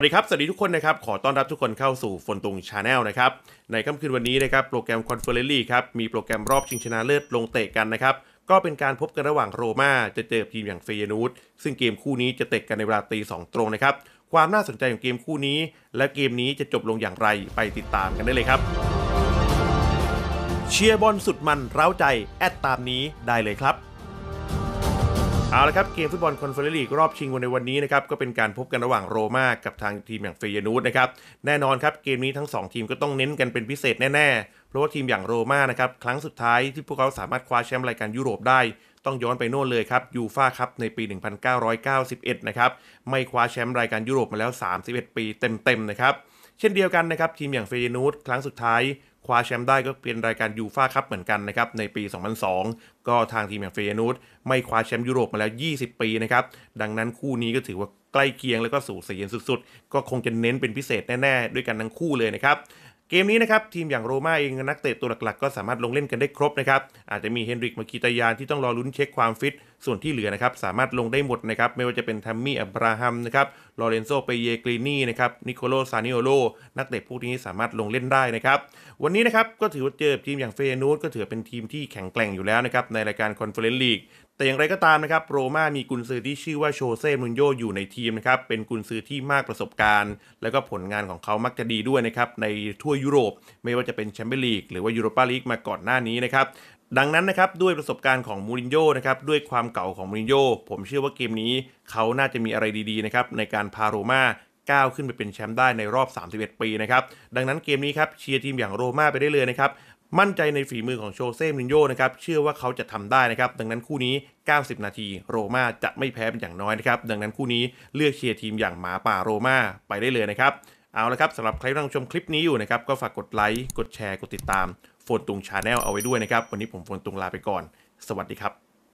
สวัสดีครับสวัสดีทุกคนนะครับขอต้อนรับทุกคนเข้าสู่ฝนตุงชาแนลนะครับในค่ำคืนวันนี้นะครับโปรแกรมคอนเฟอเรนซ์ครับมีโปรแกรมรอบชิงชนะเลิศลงเตะกันนะครับก็เป็นการพบกันระหว่างโรม่าจะเจอทีมอย่างเฟยนูตซึ่งเกมคู่นี้จะเตะกันในเวลาตีสองตรงนะครับความน่าสนใจของเกมคู่นี้ และเกมนี้จะจบลงอย่างไรไปติดตามกันได้เลยครับ เชียร์บอลสุดมันเร้าใจแอดตามนี้ได้เลยครับเอาละครับ เกมฟุตบอลคอนเฟอเรนซ์ลีกรอบชิงวันในวันนี้นะครับก็เป็นการพบกันระหว่างโรม่ากับทางทีมอย่างเฟยนูสนะครับ แน่นอนครับ เกมนี้ทั้ง 2 ทีมก็ต้องเน้นกันเป็นพิเศษแน่ๆ เพราะว่าทีมอย่างโรม่านะครับ ครั้งสุดท้ายที่พวกเขาสามารถคว้าแชมป์รายการยุโรปได้ ต้องย้อนไปโน่นเลยครับ ยูฟ่าครับในปี 1991 นะครับไม่คว้าแชมป์รายการยุโรปมาแล้ว 31 ปีเต็มๆนะครับเช่นเดียวกันนะครับทีมอย่างเฟยนูตครั้งสุดท้ายคว้าแชมป์ได้ก็เป็นรายการ ยูฟาคัพเหมือนกันนะครับในปี 2002 ก็ทางทีมอย่างเฟยนูตไม่คว้าแชมป์ยุโรปมาแล้ว 20 ปีนะครับดังนั้นคู่นี้ก็ถือว่าใกล้เคียงแล้วก็สูสีเย็นสุดๆ ก็คงจะเน้นเป็นพิเศษแน่ ๆด้วยกันทั้งคู่เลยนะครับเกมนี้นะครับทีมอย่างโรม่าเองนักเตะตัวหลักๆ ก็สามารถลงเล่นกันได้ครบนะครับอาจจะมีเฮนริกมาคีตายานที่ต้องรอลุ้นเช็คความฟิตส่วนที่เหลือนะครับ สามารถลงได้หมดนะครับ ไม่ว่าจะเป็นทัมมี่อับราฮัมนะครับลอเรนโซเปเยกรีนี่นะครับนิโคโลซานิโอโลนักเตะพวกนี้สามารถลงเล่นได้นะครับ วันนี้นะครับ ก็ถือว่าเจอทีมอย่างเฟยนูตก็ถือเป็นทีมที่แข็งแกร่งอยู่แล้วนะครับ ในรายการคอนเฟอเรนซ์ลีกแต่อย่างไรก็ตามนะครับโรม่ามีกุนซือที่ชื่อว่าโชเซ่มุนโยอยู่ในทีมนะครับ เป็นกุนซือที่มากประสบการณ์ แล้วก็ผลงานของเขามักจะดีด้วยนะครับในทั่วยุโรป ไม่ว่าจะเป็นแชมเปี้ยนลีกหรือว่ายูโรปาลีกมาก่อนหน้านี้นะครับดังนั้นนะครับด้วยประสบการณ์ของมูรินโญ่นะครับด้วยความเก่าของมูรินโญ่ผมเชื่อว่าเกมนี้เขาน่าจะมีอะไรดีๆนะครับในการพาโรมาก้าวขึ้นไปเป็นแชมป์ได้ในรอบ 31 ปีนะครับดังนั้นเกมนี้ครับเชียร์ทีมอย่างโรม่าไปได้เลยนะครับมั่นใจในฝีมือของโชเซ่มูรินโญ่นะครับเชื่อว่าเขาจะทำได้นะครับดังนั้นคู่นี้ 90 นาทีโรม่าจะไม่แพ้เป็นอย่างน้อยนะครับดังนั้นคู่นี้เลือกเชียร์ทีมอย่างหมาป่าโรม่าไปได้เลยนะครับเอาละครับสำหรับใครที่กำลังชมคลิปนี้อยู่นะครับก็ฝากกดไลค์กดแชร์กดติดตามโฟนตุงชาแนลเอาไว้ด้วยนะครับ วันนี้ผมโฟนตุงลาไปก่อน สวัสดีครับ